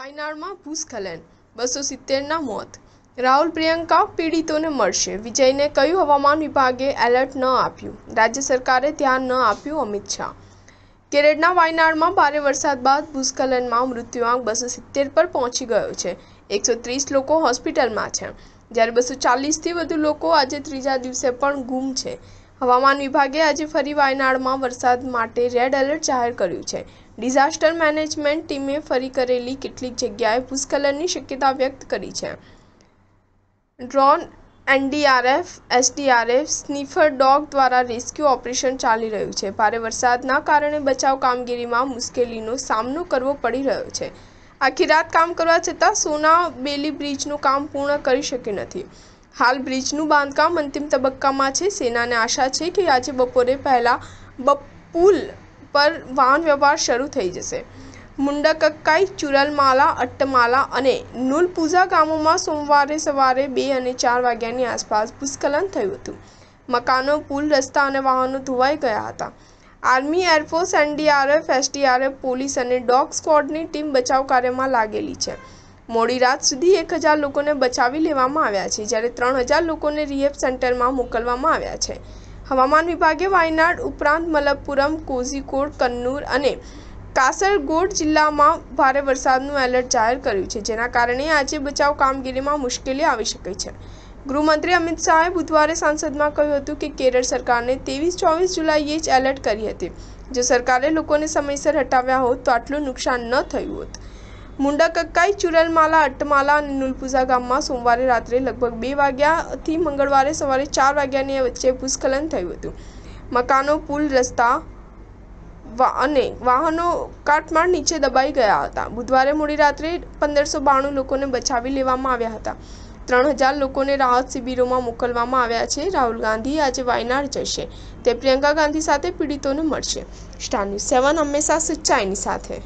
વાયનાડમાં ભૂસ્ખલન બસો સિત્તેરના મોત રાહુલ પ્રિયંકા પીડિતોને મળશે વિજયને કયું હવામાન વિભાગે એલર્ટ ન આપ્યું રાજ્ય સરકારે ધ્યાન ન આપ્યું અમિત શાહ કેરળના વાયનાડમાં ભારે વરસાદ બાદ ભૂસ્ખલનમાં મૃત્યુઆંક બસો સિત્તેર પર પહોંચી ગયો છે એકસો ત્રીસ લોકો હોસ્પિટલમાં છે જ્યારે બસો ચાલીસથી વધુ લોકો આજે ત્રીજા દિવસે પણ ગુમ છે હવામાન વિભાગે આજે ફરી વાયનાડમાં વરસાદ માટે રેડ એલર્ટ જાહેર કર્યું છે ડિઝાસ્ટર મેનેજમેન્ટ ટીમે ફરી કરેલી કેટલીક જગ્યાએ ભૂસ્ખલનની શક્યતા વ્યક્ત કરી છે drone NDRF SDRF sniffer dog દ્વારા રેસ્ક્યુ ઓપરેશન ચાલી રહ્યું છે ભારે વરસાદના કારણે બચાવ કામગીરીમાં મુશ્કેલીનો સામનો કરવો પડી રહ્યો છે આખી રાત કામ કરવા છતાં સોના બેલી બ્રિજનું કામ પૂર્ણ કરી શક્યું નથી હાલ બ્રિજનું બાંધકામ અંતિમ તબક્કામાં છે સેનાને આશા છે કે આજે બપોરે પહેલાં બપુલ પર વાહન વ્યવહાર શરૂ થઈ જશે મુંડકક્કાઈ ચુરલમાલા અટ્ટમાલા અને નુલપૂઝા ગામોમાં સોમવારે સવારે બે અને ચાર વાગ્યાની આસપાસ ભૂસ્ખલન થયું હતું મકાનો પુલ રસ્તા અને વાહનો ધોવાઈ ગયા હતા army air force NDRF SDRF police અને ડોગ સ્ક્વોડની ટીમ બચાવ કાર્યમાં લાગેલી છે મોડી રાત સુધી એક હજાર લોકોને બચાવી લેવામાં આવ્યા છે જ્યારે ત્રણ હજાર લોકોને રિહેબ સેન્ટરમાં મોકલવામાં આવ્યા છે હવામાન વિભાગે વાયનાડ ઉપરાંત મલપ્પુરમ કોઝીકોડ કન્નૂર અને કાસરગોડ જિલ્લામાં ભારે વરસાદનું એલર્ટ જાહેર કર્યું છે જેના કારણે આજે બચાવ કામગીરીમાં મુશ્કેલી આવી શકે છે ગૃહમંત્રી અમિત શાહે બુધવારે સંસદમાં કહ્યું હતું કે કેરળ સરકારને ત્રેવીસ ચોવીસ જુલાઈએ જ એલર્ટ કરી હતી જો સરકારે લોકોને સમયસર હટાવ્યા હોત તો આટલું નુકસાન ન થયું હોત મુંડાકક્કાઈ ચુરલમાલા અટ્ટમાલા અને નુલપુઝા ગામમાં સોમવારે રાત્રે લગભગ બે વાગ્યાથી મંગળવારે સવારે ચાર વાગ્યાની વચ્ચે ભૂસ્ખલન થયું હતું મકાનો પુલ રસ્તા અને વાહનો કાટમાળ નીચે દબાઈ ગયા હતા બુધવારે મોડી રાત્રે પંદરસો બાણું લોકોને બચાવી લેવામાં આવ્યા હતા ત્રણ હજાર લોકોને રાહત શિબિરોમાં મોકલવામાં આવ્યા છે રાહુલ ગાંધી આજે વાયનાડ જશે તે પ્રિયંકા ગાંધી સાથે પીડિતોને મળશે સ્ટાર ન્યૂઝ સેવન હંમેશા સચ્ચાઈની સાથે